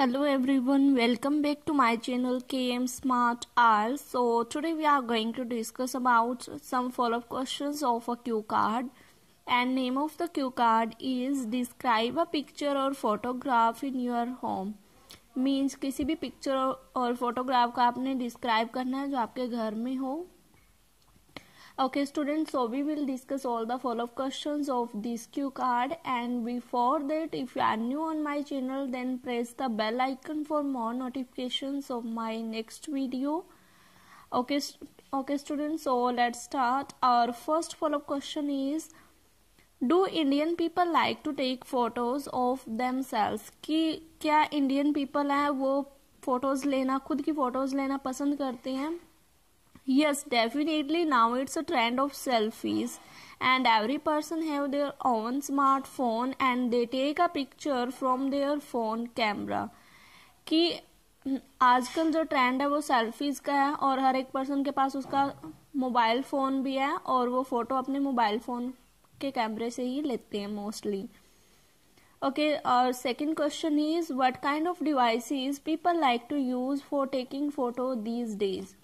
hello everyone welcome back to my channel km smart r so today we are going to discuss about some follow-up questions of a cue card and name of the cue card is describe a picture or photograph in your home means किसी भी picture और photograph का आपने describe करना है जो आपके घर में हो okay students so we will discuss all the follow-up questions of this cue card and before that if you are new on my channel then press the bell icon for more notifications of my next video okay okay students so let's start our first follow-up question is do Indian people like to take photos of themselves कि क्या Indian people हैं वो photos लेना खुद की photos लेना पसंद करते हैं yes definitely now it's a trend of selfies and every person have their own smartphone and they take a picture from their phone camera कि आजकल जो ट्रेंड है वो सेल्फीज़ का है और हर एक पर्सन के पास उसका मोबाइल फ़ोन भी है और वो फ़ोटो अपने मोबाइल फ़ोन के कैमरे से ही लेते हैं mostly okay our second question is what kind of devices people like to use for taking photo these days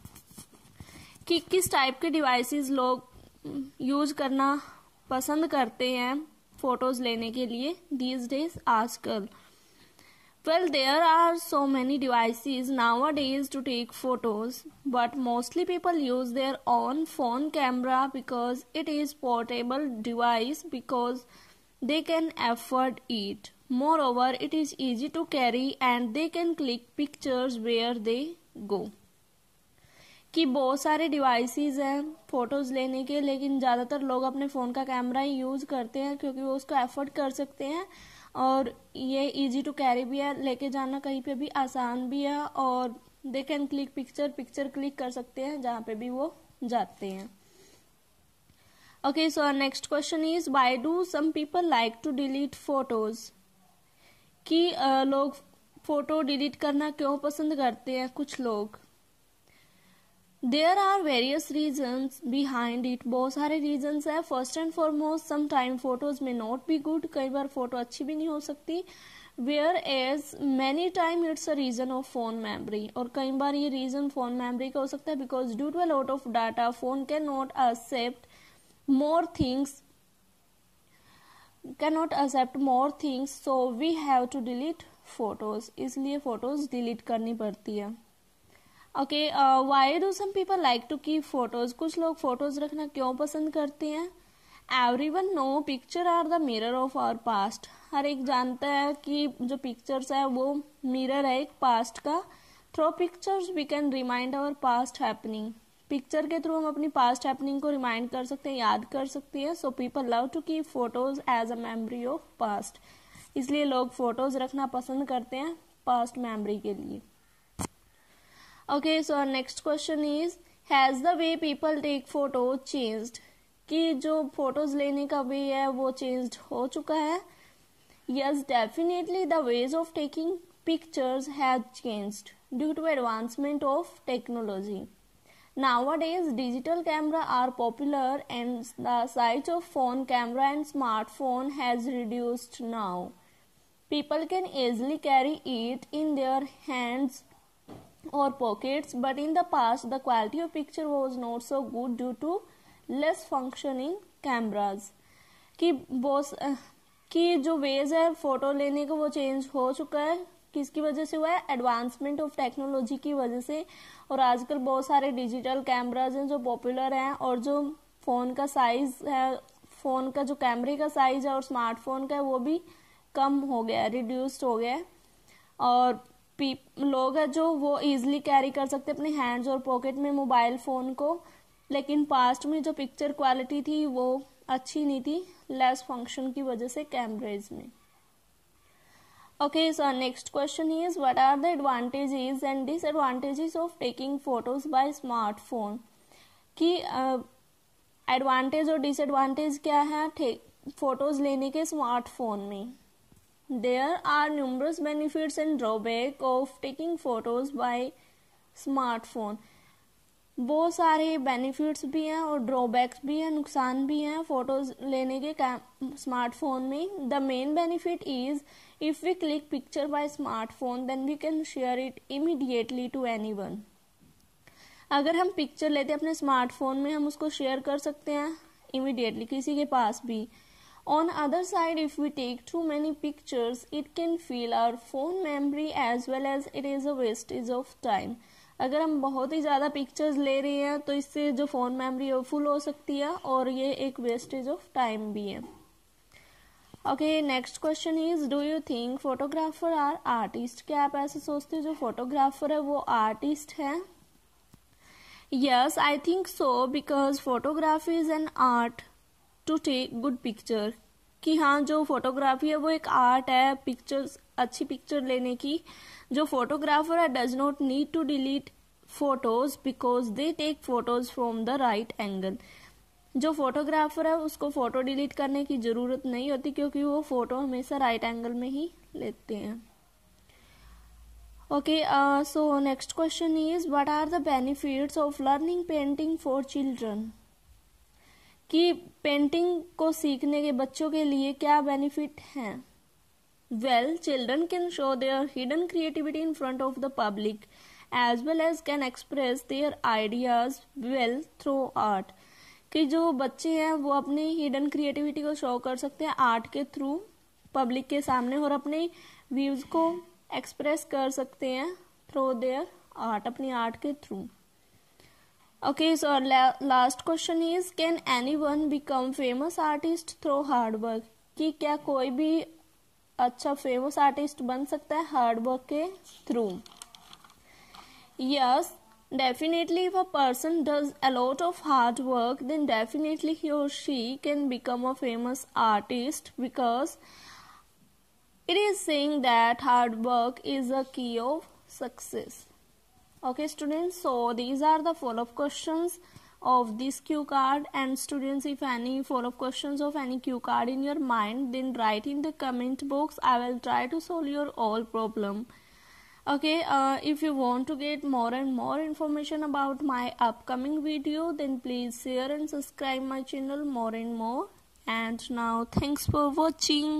कि किस टाइप के डिवाइसेस लोग यूज करना पसंद करते हैं फोटोज लेने के लिए दीज डेज आजकल well there are so many device nowadays to take photos but mostly people use their own phone camera because it is portable device because they can afford it moreover it is easy to carry and they can click pictures where they go कि बहुत सारे devices हैं photos लेने के लेकिन ज़्यादातर लोग अपने फ़ोन का कैमरा ही यूज़ करते हैं क्योंकि वो उसको एफर्ट कर सकते हैं और ये इजी टू कैरी भी है लेके जाना कहीं पे भी आसान भी है और they can click picture picture click कर सकते हैं जहाँ पे भी वो जाते हैं okay so next question is is do some people like to delete photos कि लोग फोटो डिलीट करना क्यों पसंद करते हैं कुछ लोग there are various reasons behind it बहुत सारे रीजन्स है first and foremost time photos may not be good कई बार फोटो अच्छी भी नहीं हो सकती whereas many time it's a reason of phone memory और कई बार ये रीजन फोन मेमरी का हो सकता है because due to a lot of data phone can not accept things can not accept more things so we have to delete photos इसलिए photos delete करनी पड़ती है okay why do some people like to keep photos कुछ लोग photos रखना क्यों पसंद करते हैं everyone know picture are the mirror of our past हर एक जानता है कि जो पिक्चर्स है वो मिरर है एक पास्ट का through pictures we can remind our past happening picture के थ्रू हम अपनी पास्ट हैपनिंग को रिमाइंड कर सकते हैं याद कर सकते हैं so people love to keep photos as a memory of past इसलिए लोग फोटोज रखना पसंद करते हैं पास्ट मेमरी के लिए Okay, so our next question is has the way people take photo changed कि जो फोटोज लेने का वे है वो चेंज्ड हो चुका है yes definitely the ways of taking pictures have changed due to advancement of technology. Nowadays, digital camera are popular and the size of phone camera and smartphone has reduced now. People can easily carry it in their hands or pockets but in the past the quality of picture was not so good due to less functioning cameras ki बहुत ki जो ways है photo लेने का वो change हो चुका है किसकी वजह से हुआ है एडवांसमेंट ऑफ टेक्नोलॉजी की वजह से और आजकल बहुत सारे डिजिटल कैमराज हैं जो पॉपुलर हैं और जो फ़ोन का साइज़ है फ़ोन का जो कैमरे का साइज़ है और स्मार्टफोन का है वो भी कम हो गया है रिड्यूस्ड हो गया है और लोग हैं जो वो ईजिली कैरी कर सकते अपने हैंड्स और पॉकेट में मोबाइल फ़ोन को लेकिन पास्ट में जो पिक्चर क्वालिटी थी वो अच्छी नहीं थी लेस फंक्शन की वजह से कैमरेज में okay sir next question is what are the advantages and disadvantages of taking photos by smartphone कि एडवांटेज और डिसएडवांटेज क्या है फोटोज लेने के स्मार्टफोन में There are numerous benefits and drawback of taking photos by smartphone. बहुत सारे benefits भी हैं और ड्रॉबैक्स भी हैं नुकसान भी हैं फोटोज लेने के स्मार्टफोन में the main benefit is if we click picture by smartphone then we can share it immediately to anyone अगर हम पिक्चर लेते हैं अपने स्मार्टफोन में हम उसको शेयर कर सकते हैं इमीडिएटली किसी के पास भी On other side, if we take too many pictures, it can fill our phone memory as well as it is a wastage of time. अगर हम बहुत ही ज़्यादा पिक्चर्स ले रहे हैं तो इससे जो फ़ोन मेमोरी है फुल हो सकती है और ये एक वेस्टेज ऑफ टाइम भी है okay next question is do you think photographer are artist क्या आप ऐसे सोचते हो जो फोटोग्राफर है वो आर्टिस्ट है yes I think so because photography is an art to take good picture कि हाँ जो फोटोग्राफी है वो एक आर्ट है पिक्चर्स अच्छी पिक्चर लेने की जो फोटोग्राफर है does not need to delete photos because they take photos from the right angle जो फोटोग्राफर है उसको फोटो डिलीट करने की ज़रूरत नहीं होती क्योंकि वो फोटो हमेशा राइट एंगल में ही लेते हैं okay so next question is what are the benefits of learning painting for children कि पेंटिंग को सीखने के बच्चों के लिए क्या बेनिफिट हैं well children can show their hidden creativity in front of the public as well as can express their ideas well through art कि जो बच्चे हैं वो अपनी हिडन क्रिएटिविटी को शो कर सकते हैं आर्ट के थ्रू पब्लिक के सामने और अपने व्यूज को एक्सप्रेस कर सकते हैं थ्रू देयर आर्ट अपनी आर्ट के through Okay, so our last question is Can anyone become famous artist through hard work? Ki kya koi bhi acha famous artist ban hard work Yes, definitely if a person does a lot of hard work, then definitely he or she can become a famous artist because it is saying that hard work is a key of success okay students so these are the follow-up questions of this cue card and students if any follow-up questions of any cue card in your mind then write in the comment box i will try to solve your all problem okay uh, if you want to get more and more information about my upcoming video then please share and subscribe my channel more and more and now thanks for watching